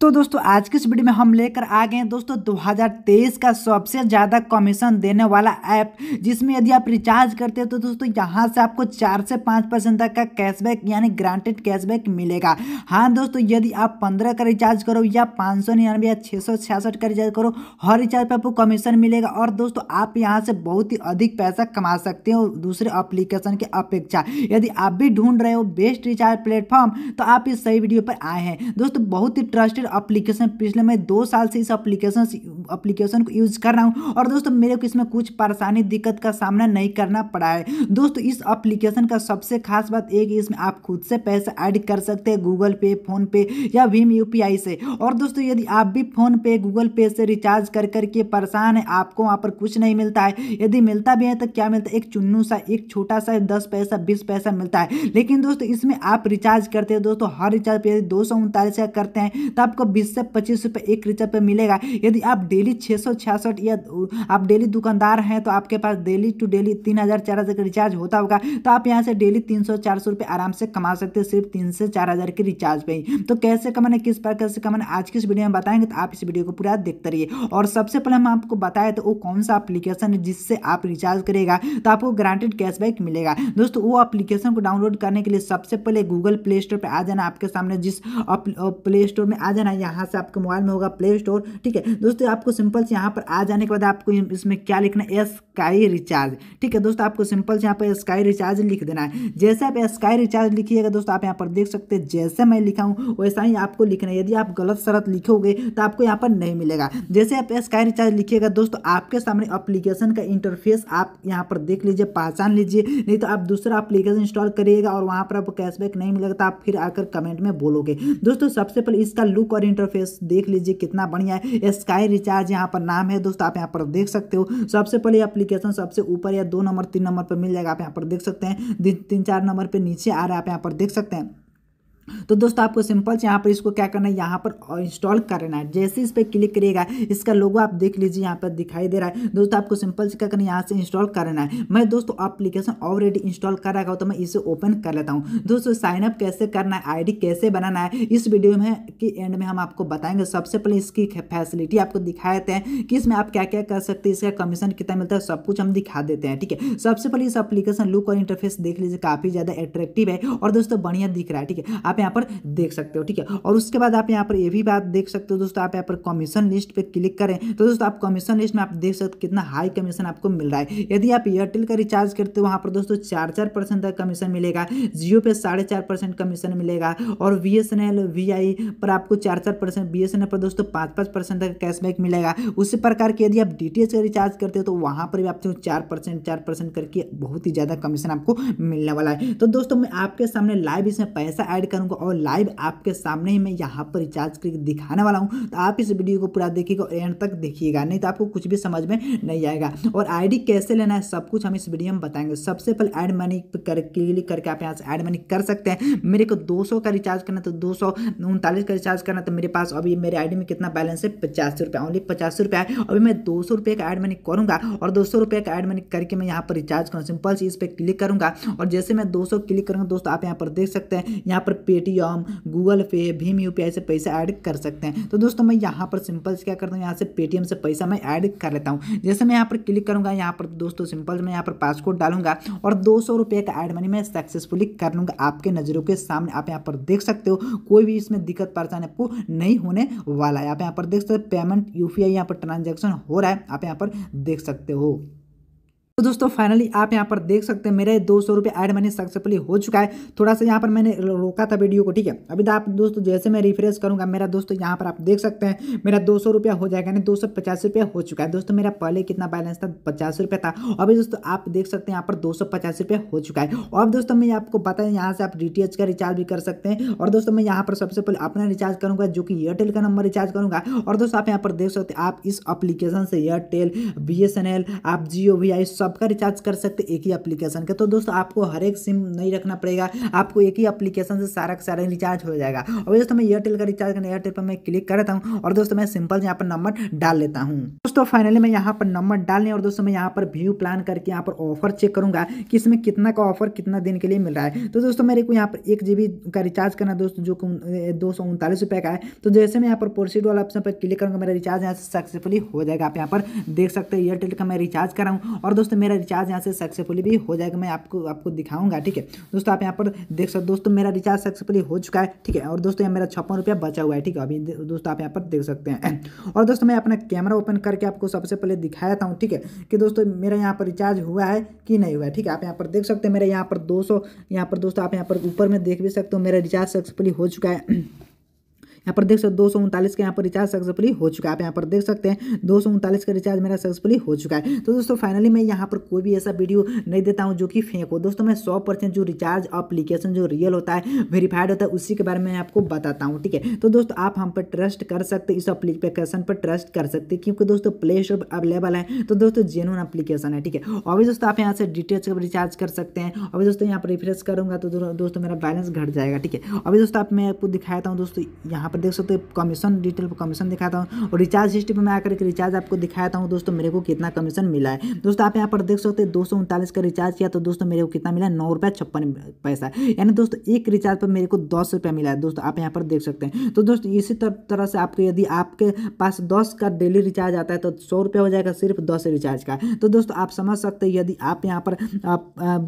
तो दोस्तों आज की इस वीडियो में हम लेकर आ गए हैं दोस्तों 2023 का सबसे ज़्यादा कमीशन देने वाला ऐप जिसमें यदि आप रिचार्ज करते हैं तो दोस्तों यहां से आपको चार से पाँच परसेंट तक का कैशबैक यानी ग्रांटेड कैशबैक मिलेगा हाँ दोस्तों यदि आप पंद्रह का रिचार्ज करो या पाँच सौ निन्यानवे या छः सौ छियासठ का रिचार्ज करो हर रिचार्ज पर आपको कमीशन मिलेगा और दोस्तों आप यहाँ से बहुत ही अधिक पैसा कमा सकते हो दूसरे अप्लीकेशन की अपेक्षा यदि आप भी ढूंढ रहे हो बेस्ट रिचार्ज प्लेटफॉर्म तो आप इस सही वीडियो पर आए हैं दोस्तों बहुत ही ट्रस्टेड अप्लीकेशन पिछले मैं दो साल से इस अप्लीकेशन अप्लीकेशन को यूज़ कर रहा हूँ और दोस्तों मेरे को इसमें कुछ परेशानी दिक्कत का सामना नहीं करना पड़ा है दोस्तों इस अप्लीकेशन का सबसे खास बात एक इसमें आप खुद से पैसे ऐड कर सकते हैं गूगल पे फोन पे या भीम यू से और दोस्तों यदि आप भी फोन पे गूगल पे से रिचार्ज कर करके परेशान है आपको वहाँ पर कुछ नहीं मिलता है यदि मिलता भी है तो क्या मिलता है एक चुन्नू सा एक छोटा सा दस पैसा बीस पैसा मिलता है लेकिन दोस्तों इसमें आप रिचार्ज करते हैं दोस्तों हर रिचार्ज पे दो सौ उनतालीस का करते हैं तो आपको आपको बीस से पच्चीस रुपये एक रिचार्ज पे मिलेगा यदि आप डेली छः सौ या आप डेली दुकानदार हैं तो आपके पास डेली टू डेली तीन हज़ार चार हज़ार का रिचार्ज होता होगा तो आप यहाँ से डेली तीन सौ चार आराम से कमा सकते हैं सिर्फ तीन से चार के रिचार्ज पे ही तो कैसे कमाने किस प्रकार से कमाने आज की इस वीडियो में बताएंगे तो आप इस वीडियो को पूरा देखते रहिए और सबसे पहले हम आपको बताएं तो वो कौन सा अप्लीकेशन है जिससे आप रिचार्ज करेगा तो आपको ग्रांटेड कैशबैक मिलेगा दोस्तों वो अप्लीकेशन को डाउनलोड करने के लिए सबसे पहले गूगल प्ले स्टोर पर आ जाना आपके सामने जिस प्ले स्टोर में आ जाना करना है यहाँ से आपके मोबाइल में होगा प्ले स्टोर ठीक है दोस्तों आपको सिंपल से यहाँ पर आ जाने के बाद आपको इसमें क्या लिखना है स्काई रिचार्ज ठीक है दोस्तों आपको सिंपल से यहाँ पर स्काई रिचार्ज लिख देना है जैसे आप स्काई रिचार्ज लिखिएगा दोस्तों आप यहाँ पर देख सकते हैं जैसे मैं लिखा हूँ वैसा ही आपको लिखना है यदि आप गलत शरत लिखोगे तो आपको यहाँ पर नहीं मिलेगा जैसे आप स्काई रिचार्ज लिखिएगा दोस्तों आपके सामने अप्लीकेशन का इंटरफेस आप यहाँ पर देख लीजिए पहचान लीजिए नहीं तो आप दूसरा अप्लीकेशन इंस्टॉल करिएगा और वहाँ पर आपको कैशबैक नहीं मिलेगा तो आप फिर आकर कमेंट में बोलोगे दोस्तों सबसे पहले इसका लुक पर इंटरफेस देख लीजिए कितना बढ़िया है स्काई रिचार्ज यहाँ पर नाम है दोस्तों आप यहाँ पर देख सकते हो सबसे पहले एप्लीकेशन सबसे ऊपर या दो नंबर तीन नंबर पर मिल जाएगा आप यहाँ पर देख सकते हैं तीन चार नंबर पर नीचे आ रहा है आप यहाँ पर देख सकते हैं तो दोस्तों आपको सिंपल से यहाँ पर इसको क्या करना है यहाँ पर इंस्टॉल करना है जैसे इस पर क्लिक करिएगा इसका लोगो आप देख लीजिए यहाँ पर दिखाई दे रहा है दोस्तों आपको सिंपल से क्या करना है यहाँ से इंस्टॉल करना है मैं दोस्तों अप्लीकेशन ऑलरेडी इंस्टॉल कर रखा हूँ तो मैं इसे ओपन कर लेता हूँ दोस्तों साइनअप कैसे करना है आई कैसे बनाना है इस वीडियो में कि एंड में हम आपको बताएंगे सबसे पहले इसकी फैसिलिटी आपको दिखा देते हैं कि इसमें आप क्या क्या कर सकते हैं इसका कमीशन कितना मिलता है सब कुछ हम दिखा देते हैं ठीक है सबसे पहले इस अप्लीकेशन लुक और इंटरफेस देख लीजिए काफ़ी ज़्यादा एट्रेक्टिव है और दोस्तों बढ़िया दिख रहा है ठीक है आप यहाँ पर देख सकते हो ठीक है और उसके बाद आप यहाँ पर ये भी बात देख सकते हो दोस्तों आप यहाँ पर कमीशन लिस्ट पे क्लिक करें तो दोस्तों आप कमीशन लिस्ट में आप देख सकते हो कितना हाई कमीशन आपको मिल रहा है यदि आप एयरटेल का रिचार्ज करते हो वहाँ पर दोस्तों चार चार परसेंट तक कमीशन मिलेगा जियो पे साढ़े चार परसेंट कमीशन मिलेगा और B S N L V I पर आपको चार चार percent B S N L पर दोस्तों पाँच पाँच परसेंट का कैशबैक मिलेगा उसी प्रकार के यदि आप डी टी एच का रिचार्ज करते हो तो वहाँ पर भी आप चार परसेंट चार परसेंट करके बहुत ही ज़्यादा कमीशन आपको मिलने वाला है तो दोस्तों मैं आपके सामने लाइव इसमें पैसा ऐड करूँगा करूँगा और लाइव आपके सामने ही मैं यहाँ पर रिचार्ज करके दिखाने वाला हूँ तो आप इस वीडियो को पूरा देखिएगा और एंड तक देखिएगा नहीं तो आपको कुछ भी समझ में नहीं आएगा और आईडी कैसे लेना है सब कुछ हम इस वीडियो में बताएंगे सबसे पहले एड मनी कर क्लिक करके आप यहाँ से एड मनी कर सकते हैं मेरे को दो का रिचार्ज करना तो दो का रिचार्ज करना तो मेरे पास अभी मेरे आई में कितना बैलेंस है पचास ओनली पचास है अभी मैं दो का एड मनी करूँगा और दो का एड मनी करके मैं यहाँ पर रिचार्ज करूँ सिंपल चीज पर क्लिक करूँगा और जैसे मैं दो क्लिक करूँगा दोस्तों आप यहाँ पर देख सकते हैं यहाँ पर पे पेटीएम गूगल पे भीम यू से पैसा ऐड कर सकते हैं तो दोस्तों मैं यहाँ पर सिंपल से क्या करता हूँ यहाँ से पेटीएम से पैसा मैं ऐड कर लेता हूँ जैसे मैं यहाँ पर क्लिक करूँगा यहाँ पर दोस्तों सिंपल मैं यहाँ पर पासकोड डालूंगा और दो सौ का एड मनी मैं सक्सेसफुली कर लूँगा आपके नज़रों के सामने आप यहाँ पर देख सकते हो कोई भी इसमें दिक्कत परेशानी आपको नहीं होने वाला है आप यहाँ पर देख सकते हो पेमेंट यू पी यहाँ पर ट्रांजेक्शन हो रहा है आप यहाँ पर देख सकते हो तो दोस्तों फाइनली आप यहाँ पर देख सकते हैं मेरा दो सौ रुपये एड मनी सक्सेसफुली हो चुका है थोड़ा सा यहाँ पर मैंने रोका था वीडियो को ठीक है अभी तो आप दोस्तों जैसे मैं रिफ्रेश करूँगा मेरा दोस्तों यहाँ पर आप देख सकते हैं मेरा दो सौ रुपया हो जाएगा यानी दो सौ पचास रुपया हो चुका है दोस्तों मेरा पहले कितना बैलेंस था पचास रुपया था अभी दोस्तों आप देख सकते हैं यहाँ पर दो सौ पचास रुपये हो चुका है और दोस्तों मैं आपको बताएं यहाँ से आप डी का रिचार्ज भी कर सकते हैं और दोस्तों मैं यहाँ पर सबसे पहले अपना रिचार्ज करूँगा जो कि एयरटेल का नंबर रिचार्ज करूँगा और दोस्तों आप यहाँ पर देख सकते हैं आप इस अप्लीकेशन से एयरटेल बी आप जियो वी सब सबका रिचार्ज कर सकते एक ही एप्लीकेशन का तो दोस्तों आपको हर एक सिम नहीं रखना पड़ेगा आपको एक ही एप्लीकेशन से सारा का सारा रिचार्ज हो जाएगा और दोस्तों मैं एयरटेल का रिचार्ज करना एयरटेल पर मैं क्लिक करता हूँ और दोस्तों मैं सिंपल यहाँ पर नंबर डाल लेता हूँ दोस्तों फाइनली मैं यहाँ पर नंबर डालने और दोस्तों मैं यहाँ पर व्यू प्लान करके यहाँ पर ऑफर चेक करूंगा कि इसमें कितना का ऑफर कितना दिन के लिए मिल रहा है तो दोस्तों मेरे को यहाँ पर एक जी का रिचार्ज करना दोस्तों जो दो सौ उनतालीस रुपये का है तो जैसे मैं यहाँ पर प्रोसीड वाला ऑप्शन पर क्लिक करूंगा मेरा रिचार्ज यहाँ से सक्सेसफुली हो जाएगा आप यहाँ पर देख सकते हैं एयरटेल का मैं रिचार्ज कराऊँ और दोस्तों मेरा रिचार्ज यहाँ से सक्सेसफुली भी हो जाएगा मैं आपको आपको दिखाऊंगा ठीक है दोस्तों आप यहाँ पर देख सकते दोस्तों मेरा रिचार्ज सक्सेसफुली हो चुका है ठीक है और दोस्तों यहाँ मेरा छप्पन रुपया बचा हुआ है ठीक है अभी दोस्तों आप यहाँ पर देख सकते हैं और दोस्तों मैं अपना कैमरा ओपन करके आपको सबसे पहले दिखाया था ठीक है कि दोस्तों मेरा यहाँ पर रिचार्ज हुआ है कि नहीं हुआ है ठीक है आप यहाँ पर देख सकते हैं मेरे यहाँ पर दो सौ यहाँ पर दोस्तों आप यहाँ पर ऊपर में देख भी सकते हो मेरा रिचार्ज सक्सेसफुली हो चुका है यहाँ पर देख सकते दो सौ उनतालीस का यहाँ पर रिचार्ज सक्सेसफुली हो चुका है आप यहाँ पर देख सकते हैं दो सौ उनतालीस का रिचार्ज मेरा सक्सेसफुली हो चुका है तो दोस्तों फाइनली मैं यहाँ पर कोई भी ऐसा वीडियो नहीं देता हूँ जो कि फेंक हो दोस्तों मैं सौ जो रिचार्ज अप्लीकेशन जो रियल होता है वेरीफाइड होता है उसी के बारे में आपको बताता हूँ ठीक है तो दोस्तों आप हम पर ट्रस्ट कर सकते इस अप्लीकेशन पर ट्रस्ट कर सकते क्योंकि दोस्तों प्ले स्टोर अवेलेबल है तो दोस्तों जेनुअन अप्लीकेशन है ठीक है और भी दोस्तों आप यहाँ से डिटेल्स का रिचार्ज कर सकते हैं अभी दोस्तों यहाँ पर रिफ्रेश करूंगा तो दोस्तों मेरा बैलेंस घट जाएगा ठीक है अभी दोस्तों आप मैं आपको दिखाता हूँ दोस्तों यहाँ यहाँ पर देख सकते हो कमीशन डिटेल पर कमीशन दिखाता हूँ और रिचार्ज हिस्ट्री पर मैं आकर के रिचार्ज आपको दिखाता हूँ दोस्तों मेरे को कितना कमीशन मिला है दोस्तों आप यहाँ पर देख सकते हो दो का रिचार्ज किया तो दोस्तों मेरे को कितना मिला नौ रुपया छप्पन पैसा यानी दोस्तों एक रिचार्ज पर मेरे को दस रुपया मिला है दोस्तों आप यहाँ पर देख सकते हैं तो दोस्तों इसी तरह से आपको यदि आपके पास दस का डेली रिचार्ज आता है तो सौ रुपया हो जाएगा सिर्फ दस रिचार्ज का तो दोस्तों आप समझ सकते हैं यदि आप यहाँ पर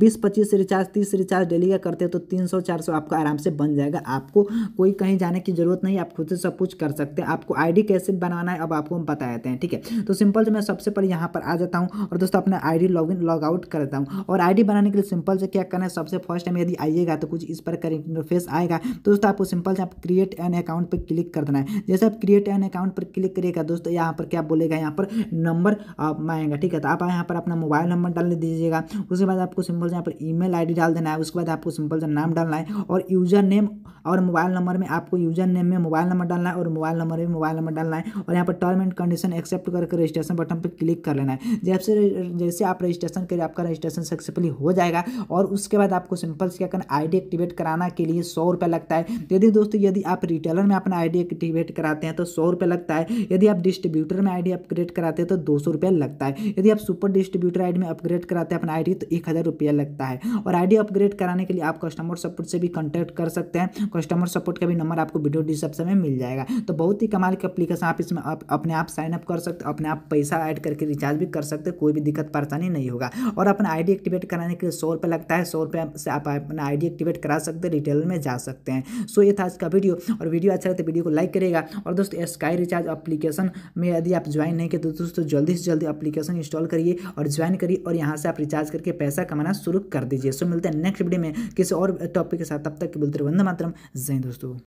बीस पच्चीस रिचार्ज तीस रिचार्ज डेली का करते हो तो तीन सौ चार सौ आपका आराम से बन जाएगा आपको कोई कहीं जाने की जरूरत नहीं ही आप खुद से सब कुछ कर सकते हैं आपको आईडी कैसे बनाना है अब आपको हम बता देते हैं ठीक है तो सिंपल से मैं सबसे पहले यहाँ पर आ जाता हूँ और दोस्तों अपना आई डी लॉग आउट कर देता हूँ और आईडी बनाने के लिए सिंपल से क्या करना है सबसे फर्स्ट टाइम यदि आइएगा तो कुछ इस पर करेंट इंटरफेस आएगा तो दोस्तों आपको सिंपल से आप क्रिएट एन अकाउंट पर क्लिक कर देना है जैसे आप क्रिएट एन अकाउंट पर क्लिक करिएगा दोस्तों यहाँ पर क्या बोलेगा यहाँ पर नंबर मांगेगा ठीक है तो आप यहाँ पर अपना मोबाइल नंबर डाल दीजिएगा उसके बाद आपको सिंपल से यहाँ पर ईमेल आईडी डाल देना है उसके बाद आपको सिंपल से नाम डालना है और यूज़र नेम और मोबाइल नंबर में आपको यूज़र नेम में मोबाइल नंबर डालना है और मोबाइल नंबर में मोबाइल नंबर डालना है और यहाँ पर टर्म एंड कंडीशन एक्सेप्ट करके रजिस्ट्रेशन बटन पर क्लिक कर लेना है जैसे जैसे आप रजिस्ट्रेशन करिए आपका रजिस्ट्रेशन सक्सेसफुली हो जाएगा और उसके बाद आपको सिंपल से क्या करना आई एक्टिवेट कराना के लिए सौ रुपये लगता है यदि दोस्तों यदि आप रिटेलर में अपना आई एक्टिवेट कराते हैं तो सौ रुपये लगता है यदि आप डिस्ट्रीब्यूटर में आई अपग्रेड कराते हैं तो दो सौ लगता है यदि आप सुपर डिस्ट्रीब्यूटर आई में अपग्रेड कराते हैं अपना आई तो एक हज़ार रुपया लगता है और आई अपग्रेड कराने के लिए आप कस्टमर सपोर्ट से भी कॉन्टैक्ट कर सकते हैं कस्टमर सपोर्ट का भी नंबर आपको वीडियो डिस्प्ले ऑप्शन में मिल जाएगा तो बहुत ही कमाल की अप्लीकेशन आप इसमें आप अपने आप साइन अप कर सकते हो अपने आप पैसा ऐड करके रिचार्ज भी कर सकते हो कोई भी दिक्कत परेशानी नहीं होगा और अपना आईडी एक्टिवेट कराने के लिए सौ रुपये लगता है सौ रुपये से आप अपना आईडी एक्टिवेट करा सकते हैं रिटेल में जा सकते हैं सो ये था आज का वीडियो और वीडियो अच्छा लगता है वीडियो तो को लाइक करेगा और दोस्तों स्काई रिचार्ज अप्लीकेशन में यदि आप ज्वाइन नहीं किए तो दोस्तों जल्दी से जल्दी अप्लीकेशन इंस्टॉल करिए और ज्वाइन करिए और यहाँ से आप रिचार्ज करके पैसा कमाना शुरू कर दीजिए सो मिलते हैं नेक्स्ट वीडियो में किसी और टॉपिक के साथ तब तक बोलते वंदे मातरम जय दोस्तों